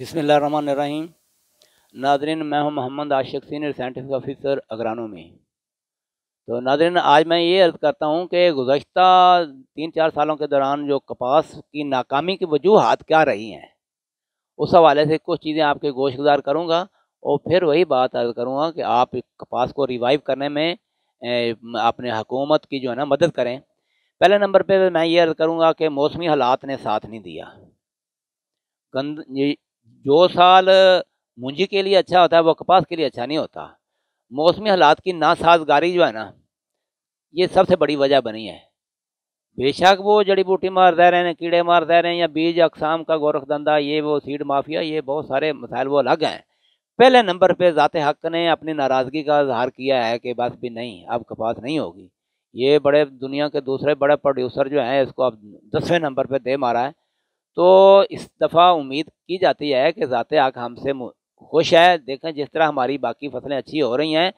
बिसमीम नादरीन मैं हूं Mohammad Ashiq senior scientific officer में तो नादरन आज मैं ये अर्ज़ करता हूं कि गुज्त तीन चार सालों के दौरान जो कपास की नाकामी की वजूहत क्या रही हैं उस हवाले से कुछ चीज़ें आपके गोश गुजार करूँगा और फिर वही बात अर्ज़ करूँगा कि आप कपास को रिवाइव करने में अपने हकूमत की जो है ना मदद करें पहले नंबर पर मैं ये अर्ज़ करूँगा कि मौसमी हालात ने साथ नहीं दिया गंद जो साल मुंजी के लिए अच्छा होता है वो कपास के लिए अच्छा नहीं होता मौसमी हालात की नासाजगारी जो है ना ये सबसे बड़ी वजह बनी है बेशक वो जड़ी बूटी मार दे रहे हैं कीड़े मार दे रहे हैं या बीज अकसाम का गोरखधंधा ये वो सीड माफिया ये बहुत सारे मसाइल वो अलग हैं पहले नंबर पे ज़ात हक ने अपनी नाराज़गी का इजहार किया है कि बस भी नहीं अब कपास नहीं होगी ये बड़े दुनिया के दूसरे बड़े प्रोड्यूसर जो हैं इसको अब दसवें नंबर पर दे मारा है तो इस दफ़ा उम्मीद की जाती है कि ज़ात आक हमसे खुश है देखें जिस तरह हमारी बाकी फसलें अच्छी हो रही हैं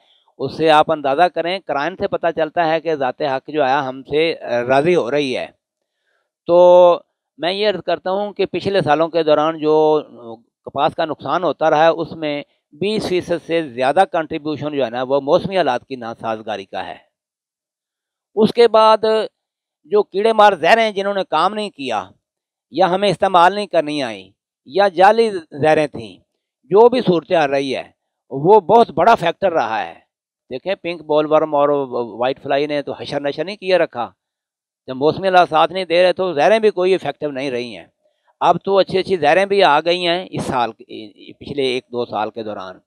उससे आप अंदाज़ा करें क्राइन से पता चलता है कि ज़ात हक जो आया हमसे राज़ी हो रही है तो मैं ये अर्ज़ करता हूँ कि पिछले सालों के दौरान जो कपास का नुकसान होता रहा है उसमें बीस फीसद से ज़्यादा कंट्रीब्यूशन जो है ना वो मौसमी हालात की नासाजगारी का है उसके बाद जो कीड़े मार जहर हैं जिन्होंने काम नहीं किया या हमें इस्तेमाल नहीं करनी आई या जाली जहरें थीं जो भी सूरत आ रही है वो बहुत बड़ा फैक्टर रहा है देखें पिंक बॉल वर्म और वाइट फ्लाई ने तो हशर नशर नहीं किया रखा जब मौसमी लासात साथ नहीं दे रहे तो जहरें भी कोई इफेक्टिव नहीं रही हैं अब तो अच्छी अच्छी जहरें भी आ गई हैं इस साल पिछले एक दो साल के दौरान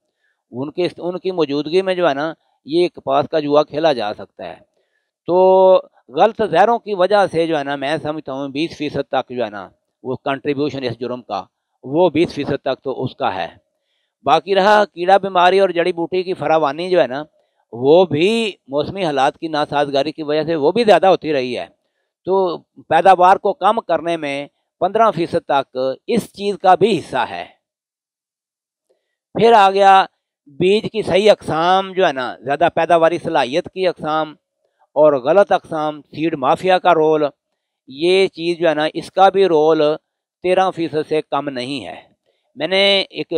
उनके उनकी मौजूदगी में जो है ना ये कपास का जुआ खेला जा सकता है तो गलत जहरों की वजह से जो है ना मैं समझता हूँ बीस फीसद तक जो है ना वो कंट्रीब्यूशन इस जुर्म का वो बीस फीसद तक तो उसका है बाकी रहा कीड़ा बीमारी और जड़ी बूटी की फरावानी जो है ना वो भी मौसमी हालात की नासाजगारी की वजह से वो भी ज़्यादा होती रही है तो पैदावार को कम करने में पंद्रह फीसद तक इस चीज़ का भी हिस्सा है फिर आ गया बीज की सही अकसाम जो है ना ज़्यादा पैदावारी सलाहियत की अकसाम और गलत अकसाम सीड माफिया का रोल ये चीज़ जो है ना इसका भी रोल तेरह फ़ीसद से कम नहीं है मैंने एक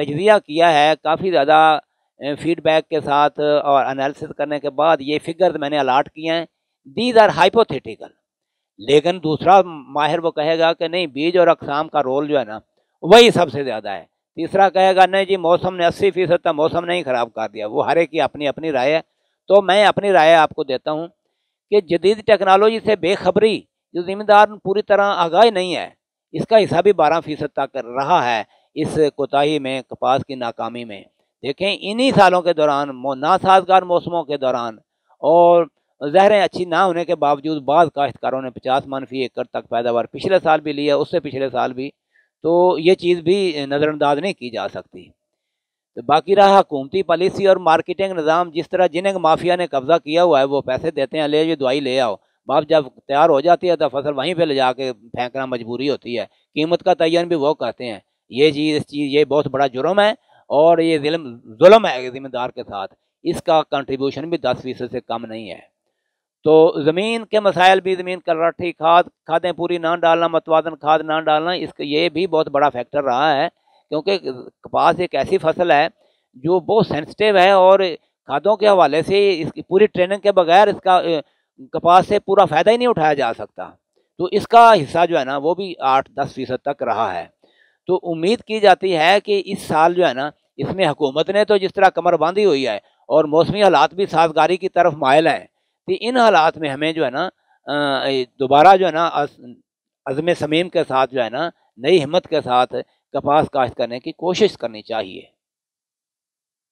तजिया किया है काफ़ी ज़्यादा फीडबैक के साथ और एनालिसिस करने के बाद ये फिगर मैंने अलाट किए हैं दीज आर हाइपोथेटिकल लेकिन दूसरा माहिर वो कहेगा कि नहीं बीज और अकसाम का रोल जो है ना वही सबसे ज़्यादा है तीसरा कहेगा नहीं जी मौसम ने अस्सी फ़ीसद तक मौसम नहीं ख़राब कर दिया वो हर एक की अपनी अपनी राय है तो मैं अपनी राय आपको देता हूँ कि जदीद टेक्नोलॉजी से बेखबरी जो ज़िम्मेदार पूरी तरह आगाह नहीं है इसका हिस्सा भी बारह फ़ीसद तक रहा है इस कोताही में कपास की नाकामी में देखें इन्हीं सालों के दौरान नासाजगार मौसमों के दौरान और जहरें अच्छी ना होने के बावजूद बाद काश्तकारों ने पचास मनफी एकड़ तक पैदावार पिछले साल भी लिया उससे पिछले साल भी तो ये चीज़ भी नज़रअंदाज नहीं की जा सकती तो बाकी रहा हुकूमती पॉलिसी और मार्केटिंग निज़ाम जिस तरह जिन्हें माफिया ने कब्ज़ा किया हुआ है वो पैसे देते हैं ले जो दवाई ले आओ बाप जब तैयार हो जाती है तो फसल वहीं पे ले जाके फेंकना मजबूरी होती है कीमत का तयन भी वो कहते हैं ये चीज़ इस चीज़ ये बहुत बड़ा जुर्म है और ये जुल्म है ज़िम्मेदार के साथ इसका कंट्रीब्यूशन भी दस फीसद से कम नहीं है तो ज़मीन के मसाइल भी ज़मीन करराठी खाद खादें पूरी ना डालना मतवादन खाद ना डालना इसका ये भी बहुत बड़ा फैक्टर रहा है क्योंकि कपास एक ऐसी फसल है जो बहुत सेंसिटिव है और खादों के हवाले से इसकी पूरी ट्रेनिंग के बगैर इसका कपास से पूरा फ़ायदा ही नहीं उठाया जा सकता तो इसका हिस्सा जो है ना वो भी आठ दस फीसद तक रहा है तो उम्मीद की जाती है कि इस साल जो है ना इसमें हुकूमत ने तो जिस तरह कमर बांधी हुई है और मौसमी हालात भी साजगारी की तरफ मायल हैं तो इन हालात में हमें जो है ना दोबारा जो है ना अज़म समीम के साथ जो है ना नई हिम्मत के साथ कपास काश्त करने की कोशिश करनी चाहिए